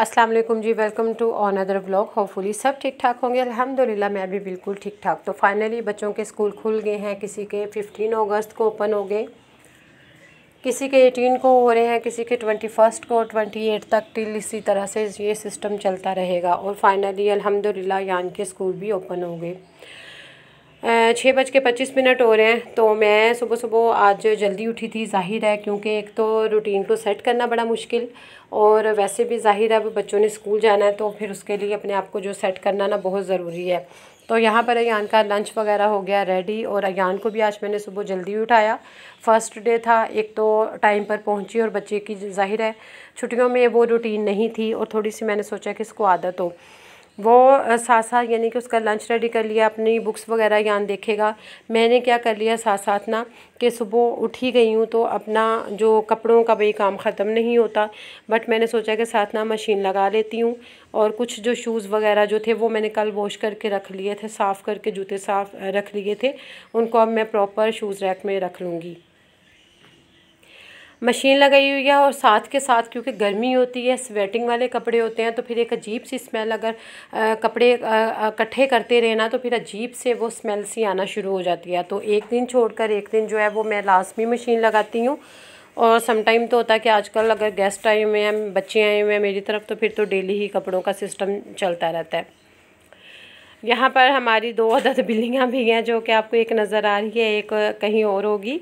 Aslam ji welcome to another blog hopefully सब ठीक ठाक होंगे अल्हम्दुलिल्लाह मैं भी बिल्कुल ठीक ठाक तो फाइनली बच्चों के स्कूल खुल गए हैं किसी के 15 अगस्त को ओपन हो गए किसी के 18 को हो रहे हैं किसी के 21 को 28 तक टिल इसी तरह से ये सिस्टम चलता रहेगा और फाइनली अलहमदिल्ला यान के स्कूल भी ओपन हो गए छः बज के पच्चीस मिनट हो रहे हैं तो मैं सुबह सुबह आज जल्दी उठी थी ज़ाहिर है क्योंकि एक तो रूटीन को सेट करना बड़ा मुश्किल और वैसे भी ज़ाहिर है अब बच्चों ने स्कूल जाना है तो फिर उसके लिए अपने आप को जो सेट करना ना बहुत ज़रूरी है तो यहाँ पर अयान का लंच वगैरह हो गया रेडी और अयान को भी आज मैंने सुबह जल्दी उठाया फ़र्स्ट डे था एक तो टाइम पर पहुँची और बच्चे की जाहिर है छुट्टियों में वो रूटीन नहीं थी और थोड़ी सी मैंने सोचा कि इसको आदत हो वो साथ साथ यानी कि उसका लंच रेडी कर लिया अपनी बुक्स वगैरह यहाँ देखेगा मैंने क्या कर लिया साथ साथ ना कि सुबह उठ ही गई हूँ तो अपना जो कपड़ों का भी काम ख़त्म नहीं होता बट मैंने सोचा कि साथ ना मशीन लगा लेती हूँ और कुछ जो शूज़ वगैरह जो थे वो मैंने कल वॉश करके रख लिए थे साफ़ करके जूते साफ़ रख लिए थे उनको अब मैं प्रॉपर शूज़ रैक में रख लूँगी मशीन लगाई हुई है और साथ के साथ क्योंकि गर्मी होती है स्वेटिंग वाले कपड़े होते हैं तो फिर एक अजीब सी स्मेल अगर आ, कपड़े इकट्ठे करते रहना तो फिर अजीब से वो स्मेल सी आना शुरू हो जाती है तो एक दिन छोड़कर एक दिन जो है वो मैं लाजमी मशीन लगाती हूँ और समटाइम तो होता है कि आजकल अगर गेस्ट आए हुए हैं बच्चे आए हुए हैं मेरी तरफ तो फिर तो डेली ही कपड़ों का सिस्टम चलता रहता है यहाँ पर हमारी दो अदद बिल्लियाँ भी हैं जो कि आपको एक नज़र आ रही है एक कहीं और होगी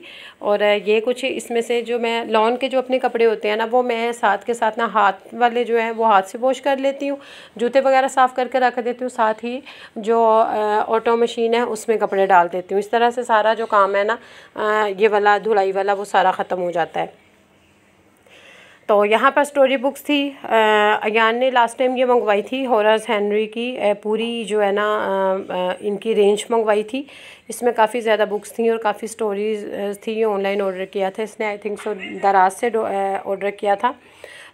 और ये कुछ इसमें से जो मैं लॉन के जो अपने कपड़े होते हैं ना वो मैं साथ के साथ ना हाथ वाले जो हैं वो हाथ से वॉश कर लेती हूँ जूते वगैरह साफ़ करके रख देती हूँ साथ ही जो ऑटो मशीन है उसमें कपड़े डाल देती हूँ इस तरह से सारा जो काम है ना ये वाला धुलाई वाला वो सारा ख़त्म हो जाता है तो यहाँ पर स्टोरी बुक्स थी अयान ने लास्ट टाइम ये मंगवाई थी हॉरर्स हैंनरी की पूरी जो है ना इनकी रेंज मंगवाई थी इसमें काफ़ी ज़्यादा बुक्स थी और काफ़ी स्टोरीज थी ऑनलाइन ऑर्डर किया था इसने आई थिंक सो दराज से ऑर्डर किया था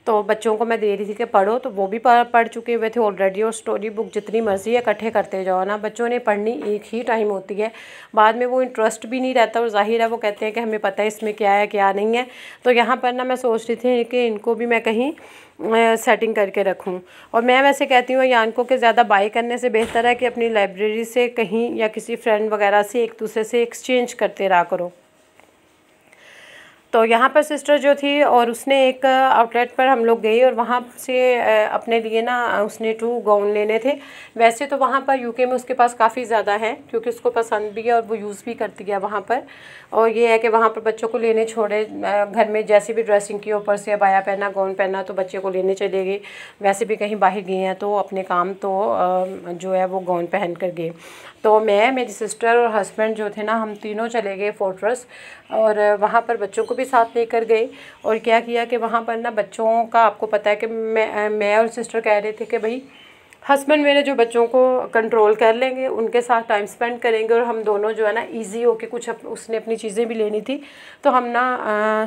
तो बच्चों को मैं दे रही थी कि पढ़ो तो वो भी पढ़ चुके हुए थे ऑलरेडी और स्टोरी बुक जितनी मर्ज़ी इकट्ठे करते जाओ ना बच्चों ने पढ़नी एक ही टाइम होती है बाद में वो इंटरेस्ट भी नहीं रहता और ज़ाहिर है वो कहते हैं कि हमें पता है इसमें क्या है क्या नहीं है तो यहाँ पर ना मैं सोच रही थी कि इनको भी मैं कहीं सेटिंग करके रखूं और मैं वैसे कहती हूँ यान को कि ज़्यादा बाई करने से बेहतर है कि अपनी लाइब्रेरी से कहीं या किसी फ्रेंड वगैरह से एक दूसरे से एक्सचेंज करते रहा करो तो यहाँ पर सिस्टर जो थी और उसने एक आउटलेट uh, पर हम लोग गए और वहाँ से uh, अपने लिए ना uh, उसने टू गाउन लेने थे वैसे तो वहाँ पर यूके में उसके पास काफ़ी ज़्यादा है क्योंकि उसको पसंद भी है और वो यूज़ भी करती है वहाँ पर और ये है कि वहाँ पर बच्चों को लेने छोड़े घर में जैसे भी ड्रेसिंग की ऊपर से अबाया पहना गाउन पहना तो बच्चे को लेने चले गए वैसे भी कहीं बाहर गए हैं तो अपने काम तो जो है वो गाउन पहन कर गए तो मैं मेरी सिस्टर और हस्बैंड जो थे ना हम तीनों चले गए फोर्ट्रस और वहाँ पर बच्चों को भी भी साथ लेकर गए और क्या किया कि वहाँ पर ना बच्चों का आपको पता है कि मैं मैं और सिस्टर कह रहे थे कि भाई हस्बैंड मेरे जो बच्चों को कंट्रोल कर लेंगे उनके साथ टाइम स्पेंड करेंगे और हम दोनों जो है ना इजी होके कुछ अप, उसने अपनी चीज़ें भी लेनी थी तो हम ना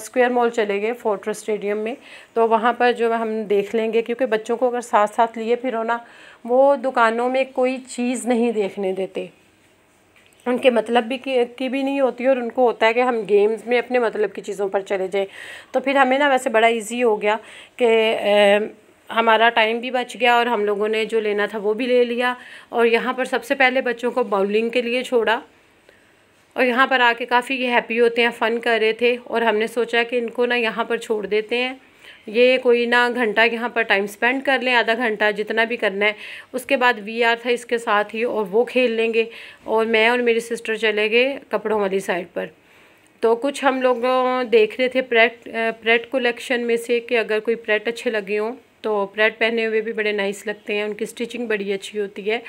स्क्वायर मॉल चले गए फोर्ट्रेस स्टेडियम में तो वहाँ पर जो हम देख लेंगे क्योंकि बच्चों को अगर साथ साथ लिए फिर ना वो दुकानों में कोई चीज़ नहीं देखने देते उनके मतलब भी की, की भी नहीं होती और उनको होता है कि हम गेम्स में अपने मतलब की चीज़ों पर चले जाएं तो फिर हमें ना वैसे बड़ा इजी हो गया कि हमारा टाइम भी बच गया और हम लोगों ने जो लेना था वो भी ले लिया और यहाँ पर सबसे पहले बच्चों को बाउलिंग के लिए छोड़ा और यहाँ पर आके काफ़ी हैप्पी होते हैं फ़न कर रहे थे और हमने सोचा कि इनको ना यहाँ पर छोड़ देते हैं ये कोई ना घंटा यहाँ पर टाइम स्पेंड कर लें आधा घंटा जितना भी करना है उसके बाद वी आर था इसके साथ ही और वो खेल लेंगे और मैं और मेरी सिस्टर चले गए कपड़ों वाली साइड पर तो कुछ हम लोग देख रहे थे प्रेट प्रेट कलेक्शन में से कि अगर कोई प्रेट अच्छे लगे हों तो प्रेट पहने हुए भी बड़े नाइस लगते हैं उनकी स्टिचिंग बड़ी अच्छी होती है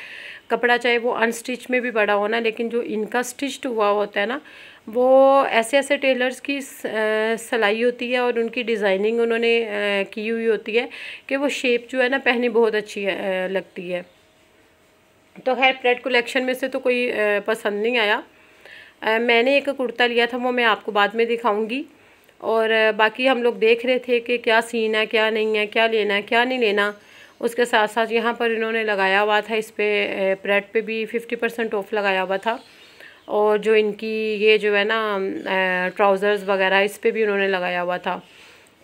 कपड़ा चाहे वो अनस्टिच में भी बड़ा हो ना लेकिन जो इनका स्टिच्ड हुआ होता है ना वो ऐसे ऐसे टेलर्स की सलाई होती है और उनकी डिज़ाइनिंग उन्होंने की हुई होती है कि वो शेप जो है ना पहनी बहुत अच्छी है, लगती है तो खैर प्रेड कलेक्शन में से तो कोई पसंद नहीं आया मैंने एक कुर्ता लिया था वो मैं आपको बाद में दिखाऊंगी और बाकी हम लोग देख रहे थे कि क्या सीन है क्या नहीं है क्या लेना है क्या नहीं लेना उसके साथ साथ यहाँ पर इन्होंने लगाया हुआ था इस पर प्रेड पर भी फिफ्टी परसेंट ऑफ़ लगाया हुआ था और जो इनकी ये जो है ना ट्राउज़र्स वगैरह इस पर भी उन्होंने लगाया हुआ था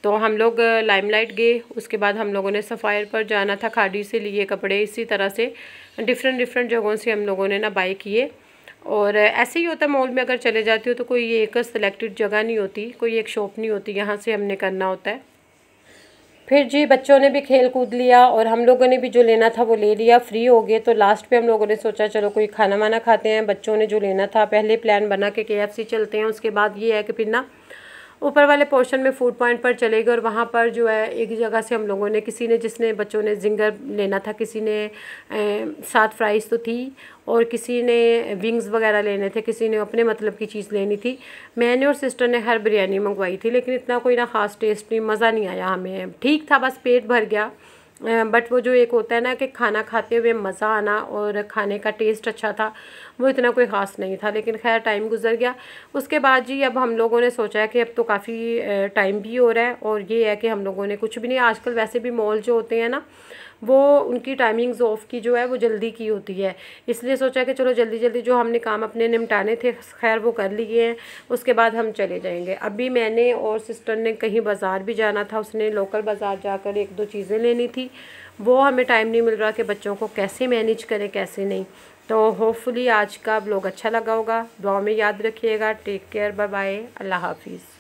तो हम लोग लाइमलाइट गए उसके बाद हम लोगों ने सफ़ायर पर जाना था खाड़ी से लिए कपड़े इसी तरह से डिफरेंट डिफरेंट जगहों से हम लोगों ने ना बाई किए और ऐसे ही होता है मॉल में अगर चले जाती हो तो कोई एक सिलेक्टेड जगह नहीं होती कोई एक शॉप नहीं होती यहाँ से हमने करना होता है फिर जी बच्चों ने भी खेल कूद लिया और हम लोगों ने भी जो लेना था वो ले लिया फ्री हो गए तो लास्ट पे हम लोगों ने सोचा चलो कोई खाना वाना खाते हैं बच्चों ने जो लेना था पहले प्लान बना के के चलते हैं उसके बाद ये है कि फिर ना ऊपर वाले पोर्शन में फूड पॉइंट पर चले गए और वहाँ पर जो है एक जगह से हम लोगों ने किसी ने जिसने बच्चों ने जिंगर लेना था किसी ने सात फ्राइज़ तो थी और किसी ने विंग्स वगैरह लेने थे किसी ने अपने मतलब की चीज़ लेनी थी मैंने और सिस्टर ने हर बिरयानी मंगवाई थी लेकिन इतना कोई ना ख़ास टेस्ट नहीं मज़ा नहीं आया हमें ठीक था बस पेट भर गया बट वो जो एक होता है ना कि खाना खाते हुए मज़ा आना और खाने का टेस्ट अच्छा था वो इतना कोई ख़ास नहीं था लेकिन खैर टाइम गुजर गया उसके बाद जी अब हम लोगों ने सोचा है कि अब तो काफ़ी टाइम भी हो रहा है और ये है कि हम लोगों ने कुछ भी नहीं आजकल वैसे भी मॉल जो होते हैं ना वो उनकी टाइमिंग्स ऑफ़ की जो है वो जल्दी की होती है इसलिए सोचा कि चलो जल्दी जल्दी जो हमने काम अपने निपटाने थे खैर वो कर लिए हैं उसके बाद हम चले जाएंगे अभी मैंने और सिस्टर ने कहीं बाज़ार भी जाना था उसने लोकल बाज़ार जाकर एक दो चीज़ें लेनी थी वो हमें टाइम नहीं मिल रहा कि बच्चों को कैसे मैनेज करें कैसे नहीं तो होपफुली आज का ब्लॉग अच्छा लगा होगा दुआ में याद रखिएगा टेक केयर बाय बाय अल्लाह हाफिज़